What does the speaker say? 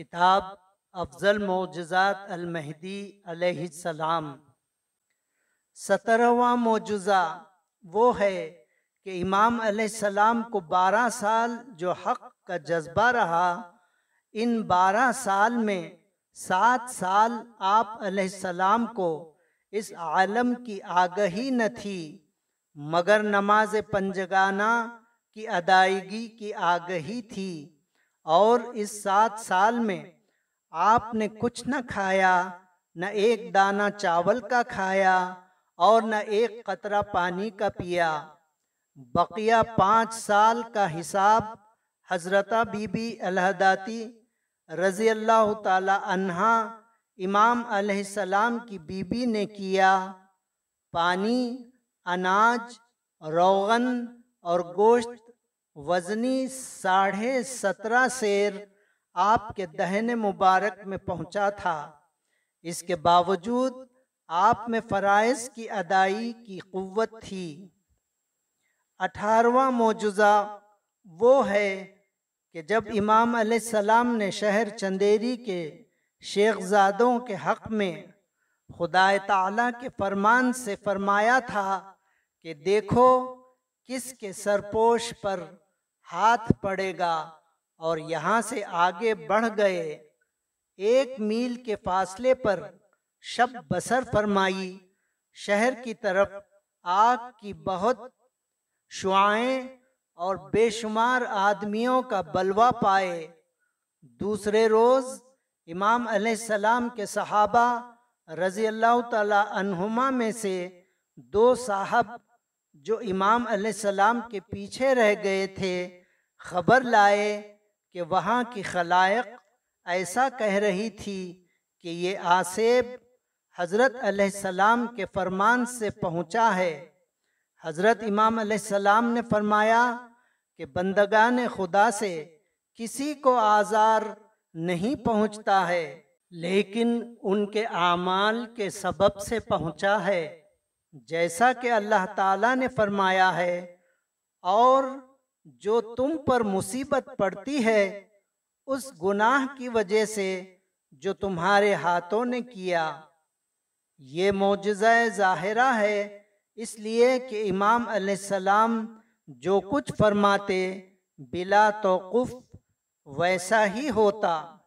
किताब अफजल मोजात अलमहदी सलाम सत्रहवा मोजा वो है कि इमाम सलाम को बारह साल जो हक का जज्बा रहा इन बारह साल में सात साल आप सलाम को इस आलम की आगही न थी मगर नमाज पंजगाना की अदायगी की आगही थी और इस सात साल में आपने कुछ न खाया न एक दाना चावल का खाया और न एक कतरा पानी का पिया बकिया पाँच साल का हिसाब हजरता बीबी अलहदाती रज़ी अल्लाह तहा इमाम की बीबी ने किया पानी अनाज रोगन और गोश्त वजनी साढ़े सत्रह शेर आपके दहन मुबारक में पहुंचा था इसके बावजूद आप में फ़राइज़ की अदाई की क़वत थी अठारवा मोजा वो है कि जब इमाम सलाम ने शहर चंदेरी के शेखजादों के हक़ में खुदा ताला के फरमान से फरमाया था कि देखो किसके सरपोश पर हाथ पड़ेगा और यहाँ से आगे बढ़ गए एक मील के फासले पर शब बसर फरमाई शहर की तरफ आग की बहुत शुआएं और बेशुमार आदमियों का बलवा पाए दूसरे रोज़ इमाम सलाम के सहाबा रज़ी अल्लाह तुमा में से दो साहब जो इमाम सलाम के पीछे रह गए थे खबर लाए कि वहाँ की खलायक ऐसा कह रही थी कि ये आसेब हज़रत अलैहिस्सलाम के फरमान से पहुँचा है हज़रत इमाम अलैहिस्सलाम ने फरमाया कि बंदगान खुदा से किसी को आज़ार नहीं पहुँचता है लेकिन उनके आमाल के सबब से पहुँचा है जैसा कि अल्लाह ताला ने फरमाया है और जो तुम पर मुसीबत पड़ती है उस गुनाह की वजह से जो तुम्हारे हाथों ने किया ये मोजज़ा ज़ाहिरा है इसलिए कि इमाम अलैहिस्सलाम जो कुछ फरमाते बिला तोक़ुफ़ वैसा ही होता